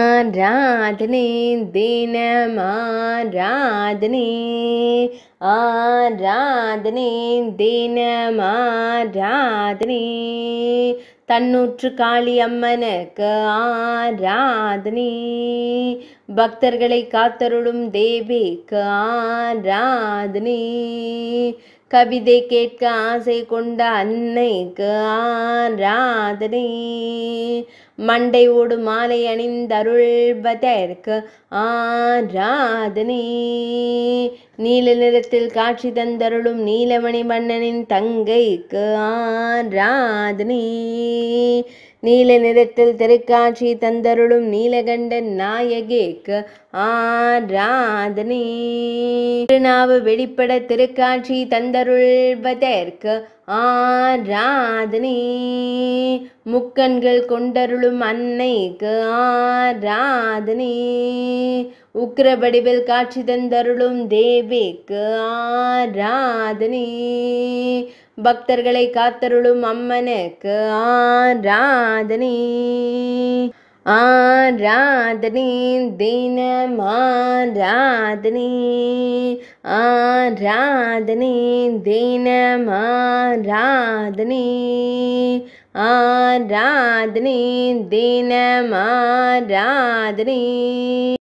ஆராதனே தினம் ஆராதனே ஆராதனே தன்னூற்று காளி அம்மனுக்கு ஆராதனே பக்தர்களை காத்தருளும் தேவிக்கு ஆராதனே கவிதை கேட்க ஆசை கொண்ட அன்னைக்கு ஆராதனே மண்டையோடு மாலை அணிந்தருள்வதற்கு ஆராதனே நீல நிறத்தில் காட்சி தந்தருளும் நீலமணி மன்னனின் தங்கைக்கு ஆராதனே நீல நிறத்தில் திருக்காட்சி தந்தருளும் நீலகண்ட நாயகிக்கு ஆராதனை திருநாவு வெளிப்பட திருக்காட்சி தந்தருள்வதற்கு ஆராதனை முக்கண்கள் கொண்டருளும் அன்னைக்கு ஆராதனை உக்கிர வடிவில் காட்சி தந்தருளும் தேவிக்கு ஆராதனை பக்தர்களை காத்தருளும் அம்மனுக்கு ஆராதனே ஆராதனே தினம் ஆராதனே ஆராதனே தினம் ஆராதனே ஆராதனே தினம் ஆராதனே